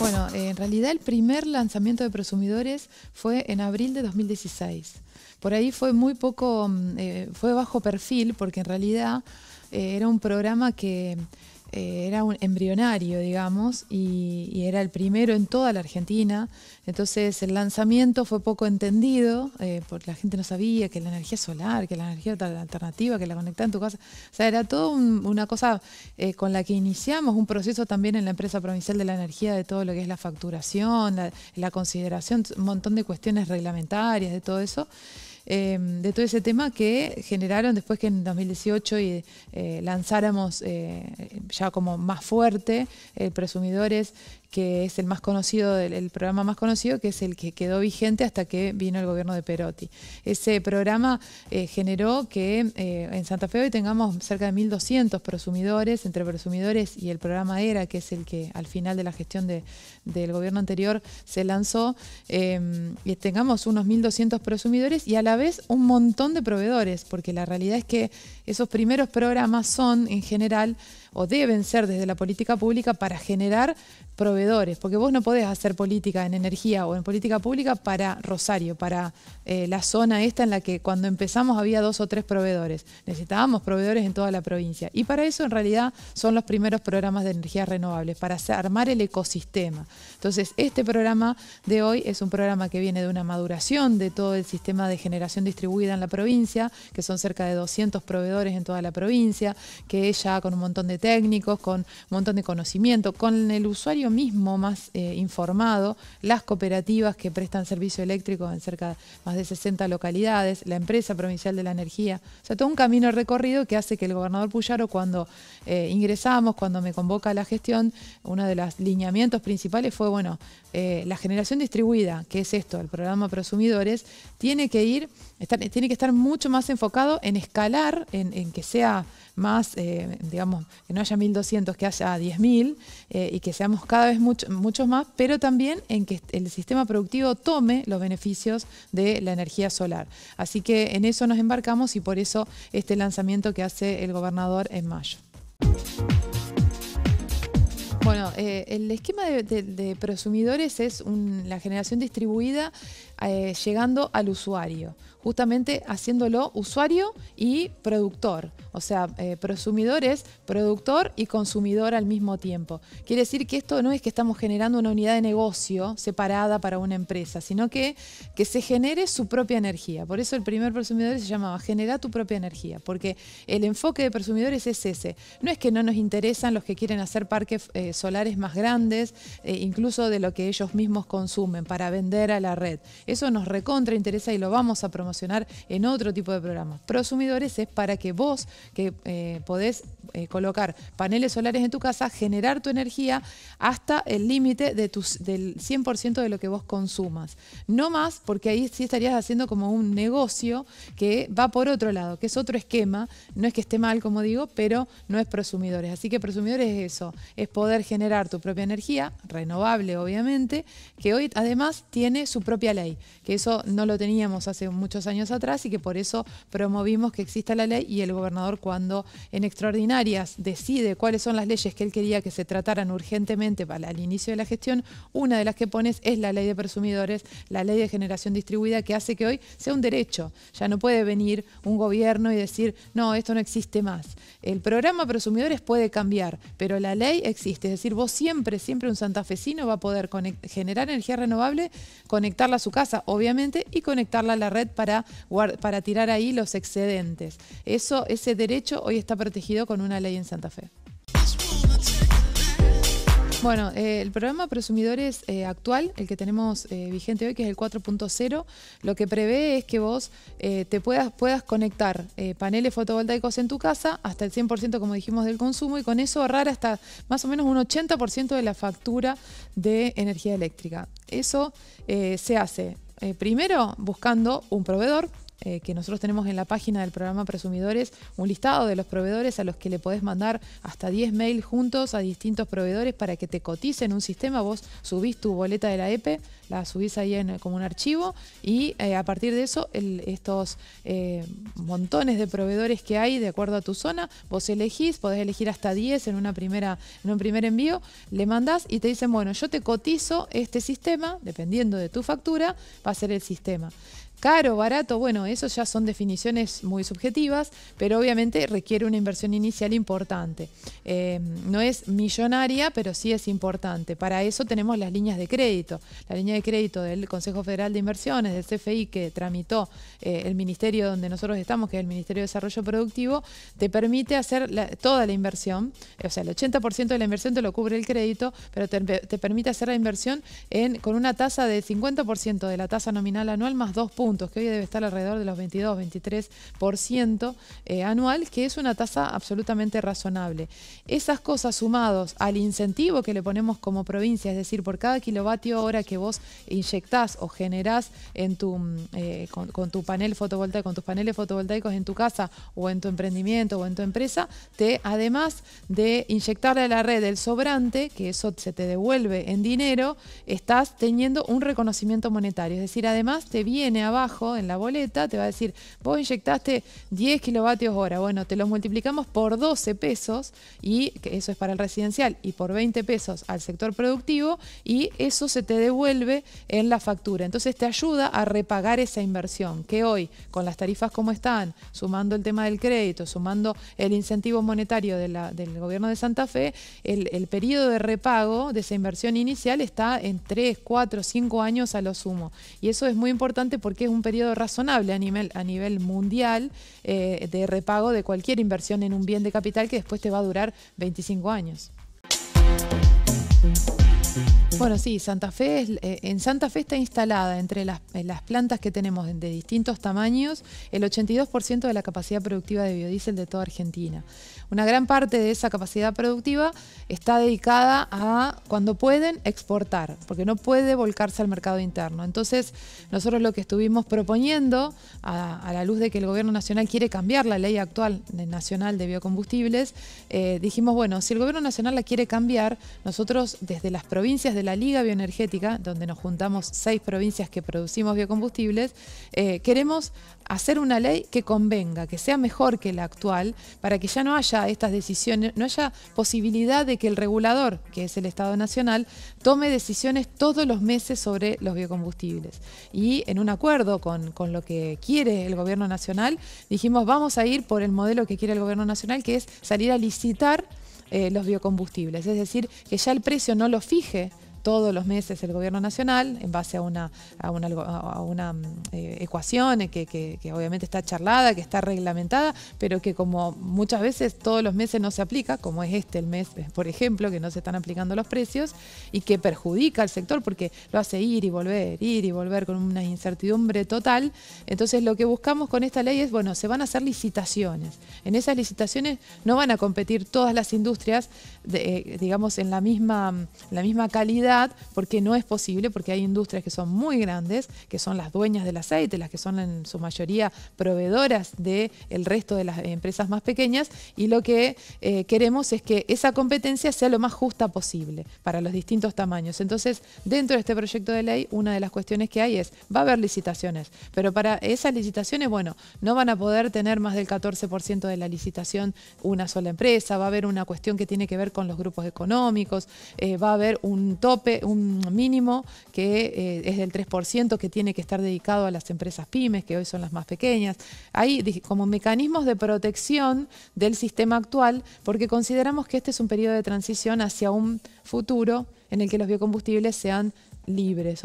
Bueno, eh, en realidad el primer lanzamiento de prosumidores fue en abril de 2016. Por ahí fue muy poco, mm, eh, fue bajo perfil porque en realidad eh, era un programa que eh, era un embrionario, digamos, y, era el primero en toda la Argentina. Entonces el lanzamiento fue poco entendido, eh, porque la gente no sabía que la energía solar, que la energía alternativa, que la conectaba en tu casa. O sea, era todo una cosa eh, con la que iniciamos un proceso también en la empresa provincial de la energía de todo lo que es la facturación, la, la consideración, un montón de cuestiones reglamentarias, de todo eso. Em, de todo ese tema que generaron después que en 2018 y, eh, lanzáramos eh, ya como más fuerte el eh, Presumidores, que es el más conocido, del programa más conocido, que es el que quedó vigente hasta que vino el gobierno de Perotti. Ese programa eh, generó que eh, en Santa Fe hoy tengamos cerca de 1.200 prosumidores, entre prosumidores y el programa ERA, que es el que al final de la gestión del gobierno anterior se lanzó, em, y tengamos unos 1.200 prosumidores y a la vez un montón de proveedores, porque la realidad es que esos primeros programas son en general o deben ser desde la política pública para generar proveedores, porque vos no podés hacer política en energía o en política pública para Rosario, para eh, la zona esta en la que cuando empezamos había dos o tres proveedores. Necesitábamos proveedores en toda la provincia. Y para eso en realidad son los primeros programas de energías renovables, para armar el ecosistema. Entonces, este programa de hoy es un programa que viene de una maduración de todo el sistema de generación distribuida en la provincia, que son cerca de 200 proveedores en toda la provincia, que con un montón de técnicos, con un montón de conocimiento, con el usuario mismo más eh, informado, las cooperativas que prestan servicio eléctrico en cerca de más de 60 localidades, la empresa provincial de la energía. O sea, todo un camino recorrido que hace que el gobernador Puyaro, cuando eh, ingresamos, cuando me convoca a la gestión, uno de los lineamientos principales fue, bueno, eh, la generación distribuida, que es esto, el programa Prosumidores, tiene que ir, tiene que estar mucho más enfocado en escalar, en, que sea más, digamos, que no haya 1.200, que haya 10.000 eh, y que seamos cada vez muchos más, pero también en que el sistema productivo tome los beneficios de la energía solar. Así que en eso nos embarcamos y por eso este lanzamiento que hace el gobernador en mayo. Bueno, eh, el esquema de, de, prosumidores es un, la generación distribuida eh, llegando al usuario, justamente haciéndolo usuario y productor, o sea, eh, prosumidores, productor y consumidor al mismo tiempo. Quiere decir que esto no es que estamos generando una unidad de negocio separada para una empresa, sino que, que se genere su propia energía. Por eso el primer prosumidor se llamaba genera tu propia energía, porque el enfoque de prosumidores es ese. No es que no nos interesan los que quieren hacer parques. Eh, solares más grandes, eh, incluso de lo que ellos mismos consumen para vender a la red. Eso nos recontra interesa y lo vamos a promocionar en otro tipo de programas. Prosumidores es para que vos, que eh, podés colocar paneles solares en tu casa, generar tu energía hasta el límite de del 100% de lo que vos consumas. No más, porque ahí sí estarías haciendo como un negocio que va por otro lado, que es otro esquema. No es que esté mal, como digo, pero no es prosumidores. Así que prosumidores es eso, es poder generar tu propia energía, renovable obviamente, que hoy además tiene su propia ley, que eso no lo teníamos hace muchos años atrás y que por eso promovimos que exista la ley y el gobernador cuando en extraordinarias decide cuáles son las leyes que él quería que se trataran urgentemente para el inicio de la gestión, una de las que pones es la ley de presumidores, la ley de generación distribuida que hace que hoy sea un derecho, ya no puede venir un gobierno y decir, no, esto no existe más. El programa presumidores puede cambiar, pero la ley existe es decir, vos siempre, siempre un santafesino va a poder generar energía renovable, conectarla a su casa, obviamente, y conectarla a la red para, para tirar ahí los excedentes. Eso, ese derecho hoy está protegido con una ley en Santa Fe. Bueno, eh, el programa presumidores eh, actual, el que tenemos eh, vigente hoy, que es el 4.0, lo que prevé es que vos te puedas, puedas conectar paneles fotovoltaicos en tu casa hasta el 100%, como dijimos, del consumo y con eso ahorrar hasta más o menos un 80% de la factura de energía eléctrica. Eso se hace primero buscando un proveedor eh, que nosotros tenemos en la página del programa Presumidores un listado de los proveedores a los que le podés mandar hasta 10 mails juntos a distintos proveedores para que te coticen un sistema. Vos subís tu boleta de la EPE, la subís ahí en, como un archivo y eh, a partir de eso estos eh, montones de proveedores que hay de acuerdo a tu zona, vos elegís, podés elegir hasta 10 en, una primera, en un primer envío, le mandás y te dicen, bueno, yo te cotizo este sistema, dependiendo de tu factura, va a ser el sistema. Caro, barato, bueno, eso ya son definiciones muy subjetivas, pero obviamente requiere una inversión inicial importante. Eh, no es millonaria, pero sí es importante. Para eso tenemos las líneas de crédito. La línea de crédito del Consejo Federal de Inversiones, del CFI, que tramitó eh, el ministerio donde nosotros estamos, que es el Ministerio de Desarrollo Productivo, te permite hacer toda la inversión, eh, o sea, el 80% de la inversión te lo cubre el crédito, pero te, permite hacer la inversión con una tasa de 50% de la tasa nominal anual más 2 puntos que hoy debe estar alrededor de los 22, 23% eh, anual, que es una tasa absolutamente razonable. Esas cosas sumados al incentivo que le ponemos como provincia, es decir, por cada kilovatio hora que vos inyectás o generás mm, eh, con, tu panel fotovoltaico, tus paneles fotovoltaicos en tu casa o en tu emprendimiento o en tu empresa, te además de inyectarle a la red el sobrante, que eso se te devuelve en dinero, estás teniendo un reconocimiento monetario. Es decir, además te viene a en la boleta, te va a decir, vos inyectaste 10 kilovatios hora, bueno, te los multiplicamos por 12 pesos, y eso es para el residencial, y por 20 pesos al sector productivo, y eso se te devuelve en la factura. Entonces te ayuda a repagar esa inversión, que hoy, con las tarifas como están, sumando el tema del crédito, sumando el incentivo monetario del gobierno de Santa Fe, el, el periodo de repago de esa inversión inicial está en 3, 4, 5 años a lo sumo. Y eso es muy importante porque un periodo razonable a nivel, a nivel mundial eh, de repago de cualquier inversión en un bien de capital que después te va a durar 25 años. Bueno, sí, Santa Fe eh, en Santa Fe está instalada entre las, eh, plantas que tenemos de distintos tamaños el 82% de la capacidad productiva de biodiesel de toda Argentina. Una gran parte de esa capacidad productiva está dedicada a cuando pueden exportar, porque no puede volcarse al mercado interno. Entonces, nosotros lo que estuvimos proponiendo a, la luz de que el gobierno nacional quiere cambiar la ley actual nacional de biocombustibles, eh, dijimos, bueno, si el gobierno nacional la quiere cambiar, nosotros desde las provincias de la Liga Bioenergética, donde nos juntamos seis provincias que producimos biocombustibles, eh, queremos hacer una ley que convenga, que sea mejor que la actual, para que ya no haya estas decisiones, no haya posibilidad de que el regulador, que es el Estado Nacional, tome decisiones todos los meses sobre los biocombustibles. Y en un acuerdo con, con lo que quiere el Gobierno Nacional, dijimos vamos a ir por el modelo que quiere el Gobierno Nacional, que es salir a licitar eh, los biocombustibles. Es decir, que ya el precio no lo fije todos los meses el gobierno nacional en base a una, una, mm, eh, ecuación que, obviamente está charlada, que está reglamentada, pero que como muchas veces todos los meses no se aplica, como es este el mes, eh, por ejemplo, que no se están aplicando los precios y que perjudica al sector porque lo hace ir y volver, ir y volver con una incertidumbre total. Entonces lo que buscamos con esta ley es, bueno, se van a hacer licitaciones. En esas licitaciones no van a competir todas las industrias, eh, digamos, en la misma, la misma calidad porque no es posible, porque hay industrias que son muy grandes, que son las dueñas del aceite, las que son en su mayoría proveedoras del resto de las empresas más pequeñas, y lo que eh, queremos es que esa competencia sea lo más justa posible para los distintos tamaños. Entonces, dentro de este proyecto de ley, una de las cuestiones que hay es, va a haber licitaciones, pero para esas licitaciones, bueno, no van a poder tener más del 14% de la licitación una sola empresa, va a haber una cuestión que tiene que ver con los grupos económicos, eh, va a haber un tope un mínimo que eh, es del 3% que tiene que estar dedicado a las empresas pymes, que hoy son las más pequeñas. Hay como mecanismos de protección del sistema actual, porque consideramos que este es un periodo de transición hacia un futuro en el que los biocombustibles sean libres.